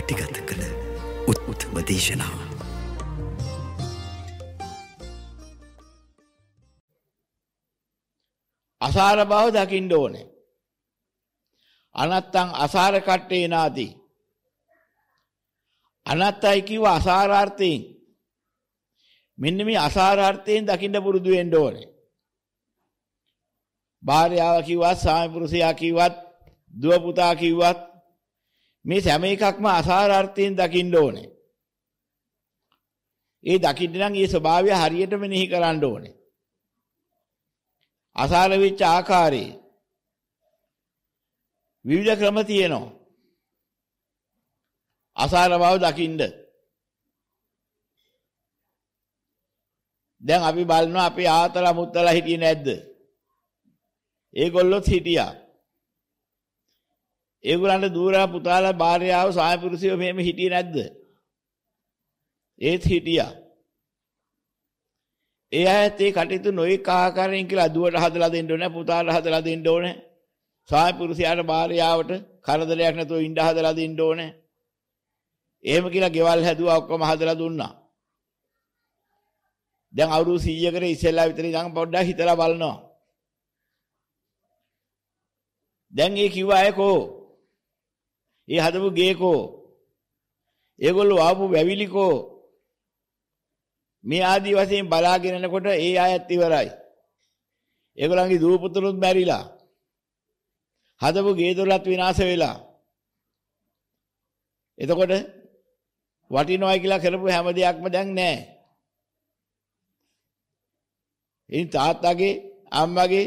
පටිගත කළ උත්උත්ම දේශනාව. අසාර බව දකිින්ඩ ඕනේ. අනත්තං අසාර කට්ටේ නාදී. අනත් අයිකිව අසාරාර්ථයෙන් මෙන්න මේ අසාරාර්ථයෙන් දකිින්ට පුරුදු එන්ඩ ඕනේ. භාරයාව කිවත් සාමිපුරුෂයා කිවත් දුවපුතා කිවත් මේ සෑම එකක්ම අසාරාර්ථයෙන් දකින්න ඕනේ. ඒ දකින්න නම් ඒ ස්වභාවය හරියට මෙනෙහි කරන්න ඕනේ. අසාර වෙච්ච ආකාරයේ විවිධ ක්‍රම තියෙනවා. අසාර බව දකින්න. දැන් අපි බලනවා අපේ ආතලා මුත්තලා හිටියේ නැද්ද? ඒගොල්ලොත් හිටියා. ඒගොල්ලන්ට දූරා පුතාලා භාර්යාව සායපුරුෂයෝ මෙහෙම හිටියේ නැද්ද? ඒත් හිටියා. ඒ ඇයත් ඒ කටයුතු නොඑක ආකාරයෙන් කියලා අදුවට හදලා දෙන්න ඕනේ, පුතාලා හදලා දෙන්න ඕනේ. සායපුරුෂයාට භාර්යාවට කරදරයක් නැතුව ඉන්න හදලා දෙන්න ඕනේ. එහෙම කියලා ගෙවල් හැදුවා ඔක්කොම හදලා දුන්නා. දැන් අවුරුදු 100කට ඉස්සෙල්ලා විතර ඉඳන් පොඩ්ඩක් හිතලා බලනවා. දැන් ඒ කිව්ව අය කෝ ඒ හදපු ගේකෝ ඒගොල්ලෝ ආපු වැවිලිකෝ මේ ආදි වශයෙන් බලාගෙන යනකොට ඒ ආයත් ඉවරයි. ඒගොල්ලන්ගේ දූ පුතුණුත් මැරිලා. හදපු ගේදොලත් විනාශ වෙලා. එතකොට වටිනවයි කියලා කරපු හැම දෙයක්ම දැන් නැහැ. ඉතින් තාත්තාගේ අම්මගේ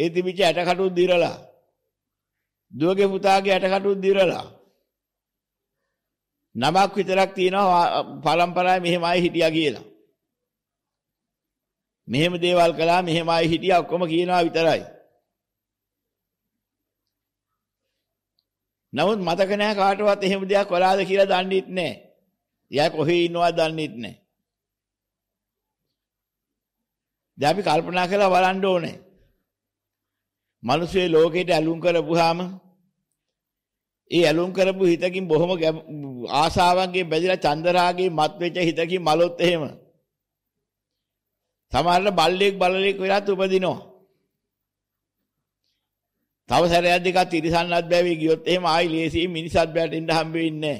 ඒ තිබිච්ච ඇටකටු දිරලා දුවගේ පුතාගේ ඇටකටුත් දිරලා නමක් විතරක් තියෙනවා පරම්පරාවේ මෙහෙම අය හිටියා කියලා. මෙහෙම දේවල් කළා මෙහෙම අය හිටියා ඔක්කොම කියනවා විතරයි. නමුත් මතක නැහැ කාටවත් එහෙම දෙයක් වලාද කියලා දන්නේත් නැහැ. එයා කොහේ ඉන්නවද දන්නේත් නැහැ. දැන් අපි කල්පනා කරලා බලන්න ඕනේ. මිනිස්සේ ලෝකෙට ඇලුම් කරපුවාම ඒ ඇලුම් කරපු හිතකින් බොහොම ආශාවන්ගේ බැඳිලා චන්දරාගේ මත්වෙච්ච හිතකින් මලොත් එහෙම. සමහරට බල්ලෙක් බලලෙක් වෙලාත් උපදිනවා. තව සැරයක් දෙකක් තිරසන්නත් බැවි ගියොත් එහෙම ආයි ලේසියෙන් මිනිසත් බෑට ඉන්න හම්බ වෙන්නේ නැහැ.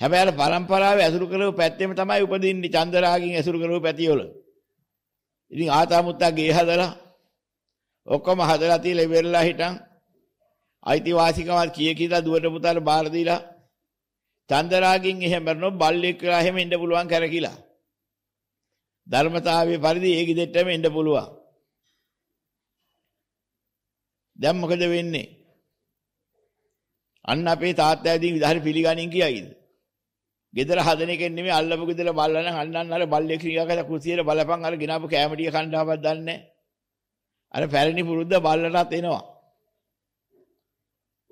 හැබැයි අර પરම්පරාවේ ඇසුරු කරව පැත්තෙම තමයි උපදින්නේ චන්දරාගෙන් ඇසුරු කරව පැතිවල. ඉතින් ආතාමුත්තා ගේ හදලා ඔක්කොම හදලා තියලා ඉවරලා හිටන් අයිතිවාසිකමත් කිය කියලා දුවට පුතාට බාර දීලා චන්දරාගෙන් එහෙම මරනොත් බල්ලෙක් කියලා එහෙම ඉන්න පුළුවන් කර කියලා. ධර්මතාවයේ පරිදි ඒ গিදෙට්ටම ඉන්න පුළුවන්. දැන් මොකද වෙන්නේ? අන්න අපේ තාත්තා ඉදින් විදාහරි පිළිගනින් කියයිද? ගෙදර හදන එකෙන් නෙමෙයි අල්ලපු ගෙදර බල්ලන අන්නන්න අර බල්ලෙක් ක්‍රියාකර කුසියර බලපන් අර ගినాපු කැමඩිය කණ්ඩාවක් දන්නේ අර පැරණි පුරුද්ද බල්ලටත් එනවා.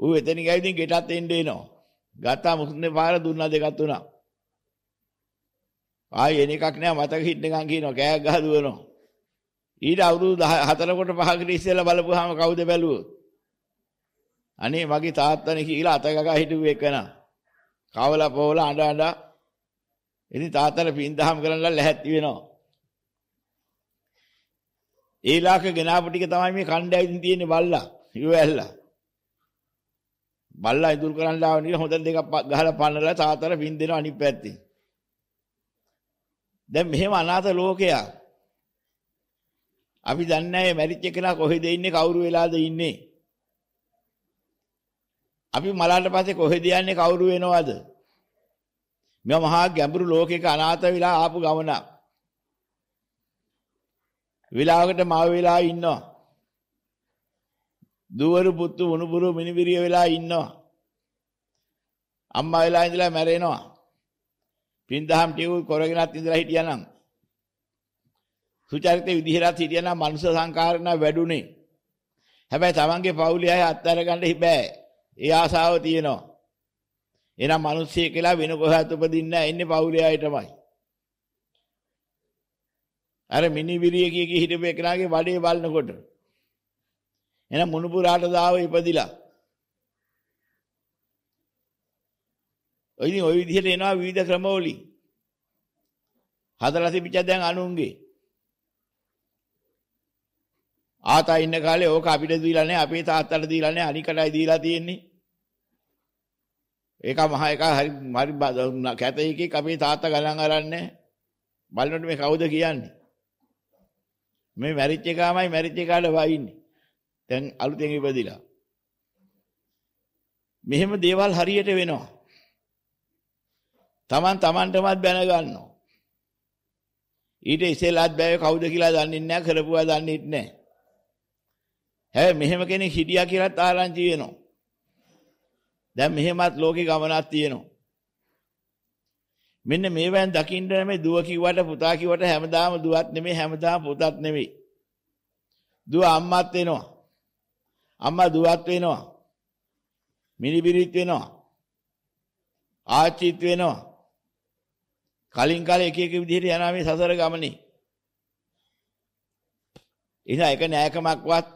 ඌ එතන ගියා ඉතින් ගෙටත් එන්න එනවා. ගත්තා මුස්නේ පාර දුන්නා දෙකක් තුනක්. ආයෙ එන එකක් නෑ මතක හිටනකම් කියනවා කෑක් ගහ දුවනවා. ඊට අවුරුදු 4 කොට 5කට ඉස්සෙල්ලා බලපුවාම කවුද බැලුවොත්? අනේ මගේ තාත්තනේ කියලා අත ගගා හිටුවේ එකනා. කවලා පොවලා අඬ අඬ ඉතින් තාත්තට පින්දහම් කරන්න ලැහැත්ති වෙනවා. ඊලාක ගෙනාපු ටික තමයි මේ කණ්ඩායමින් තියෙන්නේ බල්ලා. ඉව ඇල්ලා. බල්ලා ඉඳුල් කරන්න ආව නිකන් හොඳ දෙකක් ගහලා පන්නලා තාතර වින් දෙනවා අනිත් පැත්තේ. දැන් මෙහෙම අනාථ ලෝකයක්. අපි දන්නේ නැහැ මැරිච්ච කෙනා කොහෙද ඉන්නේ කවුරු වෙලාද ඉන්නේ. අපි මලන්න පස්සේ කොහෙද යන්නේ කවුරු වෙනවද? මේ මහා ගැඹුරු ලෝකයක අනාථ වෙලා ආපු ගමන. විලාකට මාව වෙලා ඉන්නවා. දුවරු පුතු උණුබුරු මිනිබිරිය වෙලා ඉන්නවා. අම්මා වෙලා ඉඳලා මැරෙනවා. පින්දහම් ටියු කරගෙනත් ඉඳලා හිටියානම් සුචරිත විදිහට හිටියානම් මනුෂ්‍ය සංකාරණ වැඩුණේ. හැබැයි Tamange පවුලේ අය අත්තර ගන්න බෑ. ඒ ආසාව තියෙනවා. එහෙනම් මිනිස්සෙක් කියලා වෙන කොහොමද උපදින්නේ නැහැ. ඉන්නේ පවුලේ අය තමයි. අර මිනිවිරිය කිය කී හිටපු එකනාගේ වඩේ බලනකොට එහෙනම් මුණුපුරාට දාව ඉපදිලා. ඔයිනි ওই විදිහට එනවා විවිධ ක්‍රමවලින්. හදලා තිබිච්ච දැන් අනුන්ගේ. ආතා ඉන්න කාලේ ඕක අපිට දීලා නැහැ අපේ තාත්තට දීලා නැහැ අනිකටයි දීලා තියෙන්නේ. ඒක මහා එක හරි හරි කැත එකෙක් අපේ තාත්තා ගණන් අරන්නේ. බලනකොට මේ කවුද කියන්නේ? මේ මැරිච්ච එකමයි මැරිච්ච එකාට වයින්නේ. දැන් අලුතෙන් ඉපදිලා. මෙහෙම දේවල් හරියට වෙනවා. Taman tamanටමත් බැන ගන්නවා. ඊට ඉස්සෙල්ලාත් බෑවේ කවුද කියලා දන්නේ නැහැ කරපුවා දන්නේ නැහැ. හැබැයි මෙහෙම කෙනෙක් හිටියා කියලාත් ආරංචි වෙනවා. දැන් මෙහෙමත් ලෝකේ ගමනක් තියෙනවා. මෙන්න මේවෙන් දකින්න නෙමෙයි දුව කිව්වට පුතා කිව්වට හැමදාම දුවත් නෙමෙයි හැමදාම පුතත් නෙමෙයි. දුව අම්මත් වෙනවා. අම්මා දුවත් වෙනවා. මිනිබිරිත් වෙනවා. ආචිත් වෙනවා. කලින් කාලේ එක එක විදිහට යනවා මේ සසර ගමනේ. එහෙනම් ඒක නෑකමක්වත්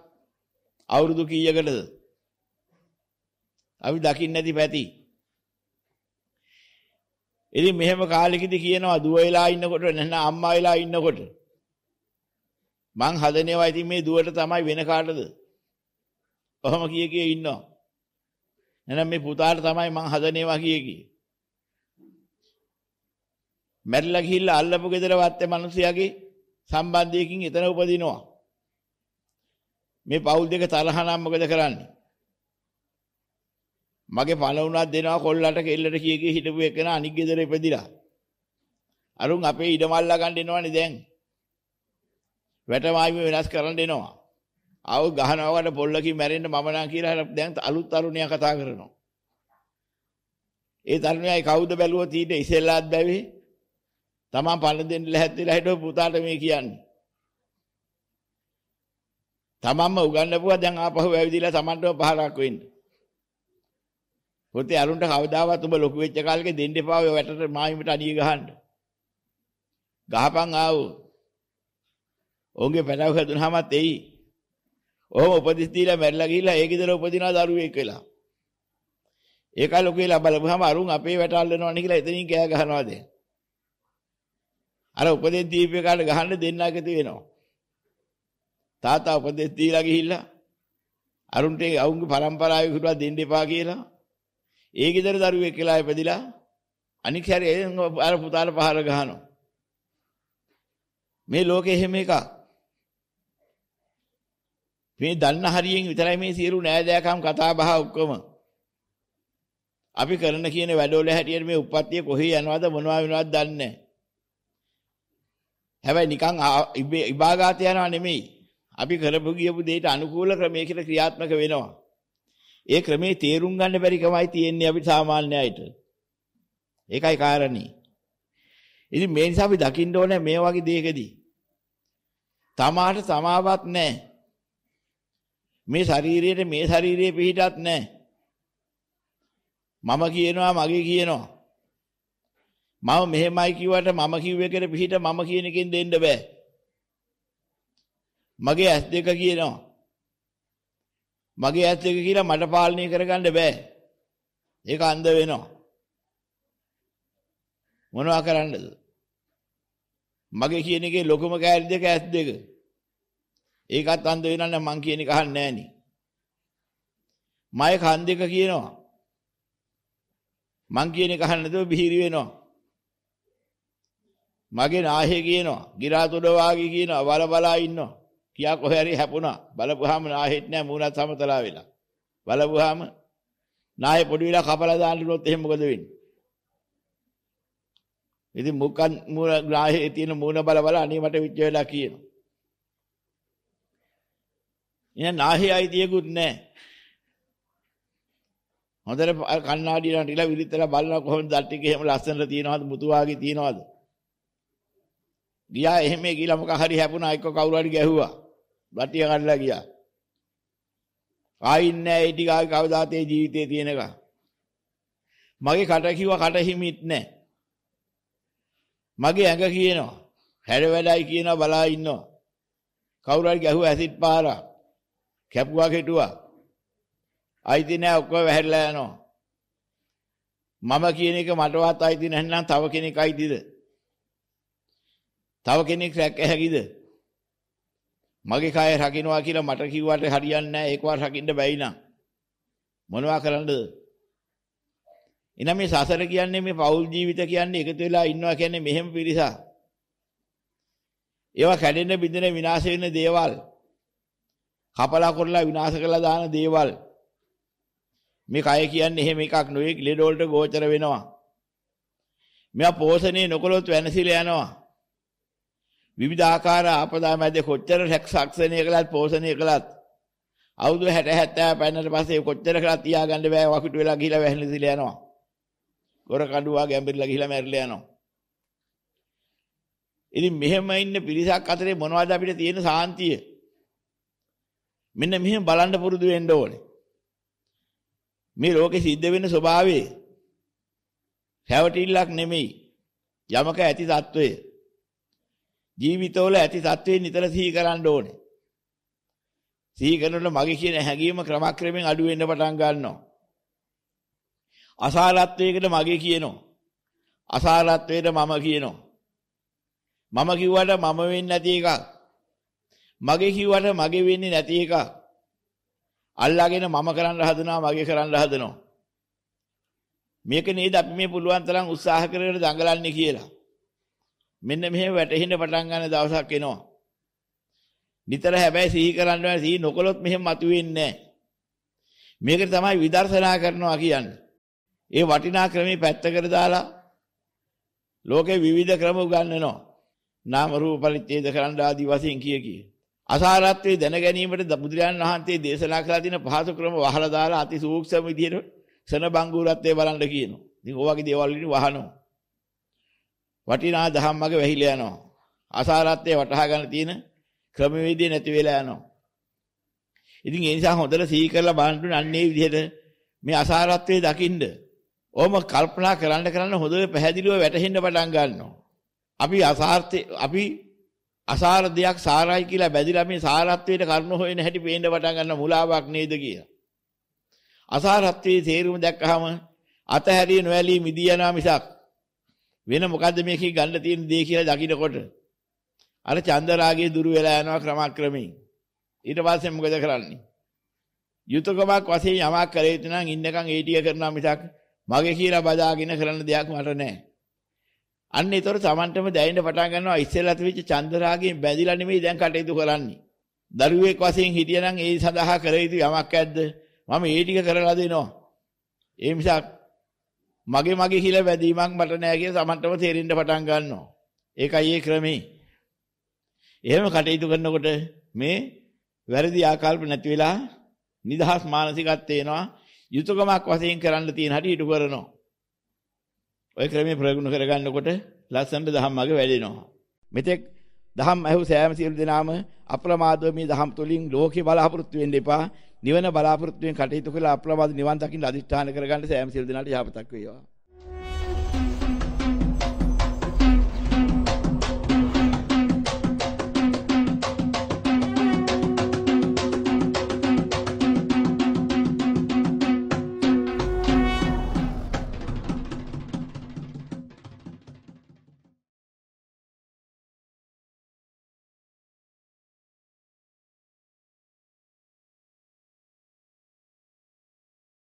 අවුරුදු කීයකටද? අපි දකින්න නැති පැති. ඉතින් මෙහෙම කාලෙකදී කියනවා දුව වෙලා ඉන්නකොට නැත්නම් අම්මා වෙලා ඉන්නකොට මං හදනවා ඉතින් මේ දුවට තමයි වෙන කාටද? කොහොම කිය කිය ඉන්නවා. එහෙනම් මේ පුතාට තමයි මං හදනේවා කිය කි. මැරිලා ගිහිල්ලා අල්ලපු ගෙදර වත්තේ මිනිසයාගේ සම්බන්ධයකින් එතන උපදිනවා. මේ පවුල් දෙක තරහ නම් මොකද කරන්නේ? මගේ පළවුණක් දෙනවා කොල්ලට කෙල්ලට කිය කිය හිටපු එකන අනික් ගෙදර ඉපදිලා. අරුන් අපේ ඉඩමල්ලා ගන්න එනවනේ දැන්. වැටමායිම වෙනස් කරන්න එනවා. ආව ගහනවට පොල්ලකින් මැරෙන්න මම නා කියලා දැන් අලුත් තරුණයා කතා කරනවා. ඒ තරුණයායි කවුද බැලුවොත් ඊට ඉසෙල්ලාත් බැවේ. තමන් පණ දෙන්න ලැහැත්තිලා හිටව පුතාට මේ කියන්නේ. තමන්ම උගන්නපුවා දැන් ආපහු ඇවිදලා තමන්ටම පහරක් වෙන්න. පුතේ අරුන්ට කවදාවත් ඔබ ලොකු වෙච්ච කාලෙක දෙන්න එපා ඔය වැටට මායිමට අඩිය ගහන්න. ගහපන් ආවෝ. ඔවුන්ගේ පැනව හැදුනහමත් එයි. ඔහොම උපදිස් දීලා මැරිලා ගිහිල්ලා ඒ ගෙදර උපදිනා දරුවෙක් වෙලා. ඒකයි ලොකු වෙලා බලපුවාම අරුන් අපේ වැටල් වෙනවනේ කියලා එතනින් කෑ ගහනවා දැන්. අර උපදෙස් දීපේ කාට ගහන්න දෙන්නා එකතු වෙනවා. තාතා උපදෙස් දීලා ගිහිල්ලා අරුන්ට අවුන්ගේ පරම්පරාවේ හිටුවා දෙන්න එපා කියලා. ඒ ගෙදර දරුවෙක් කියලා ඉපදිලා අනික හැරි අර පුතාලා පහර ගහනවා. මේ ලෝකෙ එහෙම එකක්. මේ දන්න හරියෙන් විතරයි මේ සියලු නෑදෑකම් කතා බහ ඔක්කොම. අපි කරන කියන වැඩවල හැටියට මේ උප්පත්තිය කොහේ යනවද මොනවා වෙනවද දන්නේ හැබැයි නිකන් ඉබාගාත යනවා නෙමෙයි. අපි කරපු ගියපු දෙයට අනුකූල ක්‍රමයකට ක්‍රියාත්මක වෙනවා. ඒ ක්‍රමේ තේරුම් ගන්න බැරි කමයි තියෙන්නේ අපි සාමාන්‍ය අයට. ඒකයි කාරණේ. ඉතින් මේ නිසා අපි දකින්න ඕනේ මේ වගේ දෙයකදී. තමාට සමාවත් නැහැ. මේ ශරීරයේ මේ ශරීරයේ පිහිටත් නැහැ. මම කියනවා මගේ කියනවා. මම මෙහෙමයි කිව්වට මම කිව්වේ කියලා පිහිට මම කියන එකෙන් දෙන්න බෑ. මගේ ඇස් දෙක කියනවා. මගේ ඇස් දෙක කියලා මට පාලනය කරගන්න බෑ. ඒක අන්ධ වෙනවා. මොනවා කරන්නද? මගේ කියන එකේ ලොකුම කැලේ දෙක ඇස් දෙක. ඒකත් අන්ධ වෙනා නම් මං කියන එක අහන්නේ නෑනේ. මය කන් දෙක කියනවා. මං කියන එක අහන්නේ නැතුව බිහිරි වෙනවා. මගේ නාහේ කියනවා. ගිරාතුඩ වාගේ කියනවා. බල බලා ඉන්නවා. කියා කොහේ හරි හැපුණා. බලපුවාම නාහෙත් නෑ මූණත් සමතලා වෙලා. බලපුවාම නාහේ පොඩි වෙලා කපලා දාන්න උනොත් එහෙම මොකද වෙන්නේ? ඉතින් මුකන් මූණ නාහේ තියෙන මූණ බල බල අනේ මට විච්ච වෙලා කියනවා. එහෙනම් ආහේ අයිතියකුත් නැහැ. හොඳට කණ්ණාඩිය ළඟට විලිතලා බලනවා කොහොමද දත්තික එහෙම ලස්සනට තියනවද මුතු වාගේ තියනවද? ගියා එහෙම ගිහලා මොකක් හරි හැපුණා එක්ක කවුරු හරි ගැහුවා. බටිය කඩලා ගියා. ආයින් නැහැ ඒ ටික ආයි කවදාත් ඒ ජීවිතේ තියෙනකම්. මගේ කට කිව්වා කට හිමිත් නැහැ. මගේ ඇඟ කියනවා හැර වැඩයි කියනවා බලා ඉන්නවා. කවුරු හරි ගැහුවා ඇසිඩ් පාරක්. කැපුවා කෙටුවා. අයිති නෑ ඔක්කොම වැහැරිලා යනවා. මම කියන එක මටවත් අයිති නැත්නම් තව කෙනෙක් අයිතිද? තව කෙනෙක් රැක හැකිද? මගේ කය රකින්නවා කියලා මට කිව්වට හරියන්නේ නැහැ. ඒකවත් රකින්න බැයි නම් මොනවා කරන්නද? එනනම් මේ සසර කියන්නේ මේ පෞල් ජීවිත කියන්නේ එකතු වෙලා ඉන්නවා කියන්නේ මෙහෙම පිරිසක්. ඒවා කැඩෙන බිඳෙන විනාශ වෙන දේවල්. කපලා කොරලා විනාශ කරලා දාන දේවල් මේ කය කියන්නේ එහෙම එකක් නෙවෙයි ලෙඩ වලට ගෝචර වෙනවා. මෙයා පෝෂණය නොකළොත් වෙනසිලා යනවා. විවිධාකාර ආපදා මැද කොච්චර සක්සනය කළත් පෝෂණය කළත් අවුරුදු 60 70 පැනනට පස්සේ කොච්චර කළත් තියාගන්න බෑ වකුටු වෙලා ගිහිලා වැහිලිසිලා යනවා. ගොර කඩුවා ගැඹිරලා ගිහිලා මැරිලා යනවා. ඉතින් මෙහෙම ඉන්න පිරිසක් අතරේ මොනවද අපිට තියෙන සාන්තිය? මෙන්න මෙහෙම බලන්න පුරුදු වෙන්න ඕනේ. මේ ලෝකෙ සිද්ධ වෙන ස්වභාවය හැවටිල්ලක් නෙමෙයි. යමක ඇති తত্ত্বය. ජීවිතවල ඇති తত্ত্বය නිතර සිහි කරන්න ඕනේ. සිහි කරනකොට මගේ කියන හැඟීම ක්‍රමක්‍රමෙන් අඩු වෙන්න පටන් ගන්නවා. අසාරත්වයකට මගේ කියනවා. අසාරත්වයට මම කියනවා. මම කිව්වට මම වෙන්නේ නැති එකක්. මගේ කිව්වට මගේ වෙන්නේ නැති එක අල්ලාගෙන මම කරන්න හදනවා මගේ කරන්න හදනවා මේක නේද අපි මේ පුළුවන් තරම් උත්සාහ කරගෙන දඟලන්නේ කියලා මෙන්න මෙහෙම වැටෙහෙන්න පටන් ගන්න දවසක් එනවා නිතර හැබැයි සිහි කරන්න ඕනේ සිහි නොකළොත් මෙහෙම මතුවෙන්නේ නැහැ මේකට තමයි විදර්ශනා කරනවා කියන්නේ ඒ වටිනා ක්‍රමේ පැත්තකට දාලා ලෝකේ විවිධ ක්‍රම උගන්වනවා නාම රූප පරිච්ඡේද කරන්න ආදි වශයෙන් කිය කී අසාරත්වයේ දැන ගැනීමට බුදුරජාණන් වහන්සේ දේශනා කළා තියෙන පහසු ක්‍රම වහලා දාලා අති සූක්ෂම විදියට සන බංගුරත්වය බලන්න කියනවා. ඉතින් ඔය වගේ දේවල් වලින් වහනවා. වටිනා ධම්මගේ වැහිලා යනවා. අසාරත්වය වටහා ගන්න තියෙන ක්‍රමවේදය නැති වෙලා යනවා. ඉතින් ඒ නිසා හොඳට සිහි කරලා බලන්න අන්නේ විදිහට මේ අසාරත්වයේ දකින්න. ඕම කල්පනා කරන්න කරන්න හොඳට පැහැදිලිව වැටහෙන්න පටන් ගන්නවා. අපි අසාර්ථේ අපි අසාර දෙයක් සාරයි කියලා බැඳිලා මේ සාරත්වයට කරුණ හොයන හැටි පේන්න පටන් ගන්න මුලාවක් නේද කියලා. අසාරත්වයේ තේරුම දැක්කහම අතහැරිය නොඇලී මිදී යනා මිසක් වෙන මොකද්ද මේකේ ගන්න තියෙන දේ කියලා දකින්නකොට අර චන්දරාගයේ දුරු වෙලා යනවා ක්‍රමක්‍රමයෙන්. ඊට පස්සේ මොකද කරන්නේ? යුතුයකමක් වශයෙන් යමක් කරේ යුතු නම් ඉන්නකම් ඒ ටික කරනවා මිසක් මගේ කියලා බදාගෙන කරන්න දෙයක් මට නැහැ. අන්න ඒතර Tamanටම දැනෙන්න පටන් ගන්නවා ඉස්සෙල්ලා තිබිච්ච චන්දරාගයෙන් බැඳිලා නෙමෙයි දැන් කටයුතු කරන්නේ. දරුවෙක් වශයෙන් හිටියනම් ඒ සඳහා කර යුතු යමක් ඇද්ද? මම ඒ ටික කරලා දෙනවා. ඒ නිසා මගේ මගේ කියලා වැදීමක් මට නෑ කියලා Tamanටම තේරෙන්න පටන් ගන්නවා. ඒකයි ඒ ක්‍රමේ. එහෙම කටයුතු කරනකොට මේ වැරදි ආකල්ප නැති වෙලා නිදහස් මානසිකත්වය එනවා. යුතුයකමක් වශයෙන් කරන්න තියෙන හැටි ඉටු කරනවා. ඔය ක්‍රමයේ ප්‍රගුණ කරගන්නකොට ලස්සනට දහම් මාර්ග වැඩෙනවා. මෙතෙක් දහම් ඇහු සෑම සියලු දෙනාම අප්‍රමාදව මේ දහම් තුලින් ලෝකේ බලාපොරොත්තු වෙන්න එපා. නිවන බලාපොරොත්තු වෙන කටයුතු කළ අප්‍රමාද නිවන් දකින්න අදිෂ්ඨාන කරගන්න සෑම සියලු දෙනාට යහපතක් වේවා.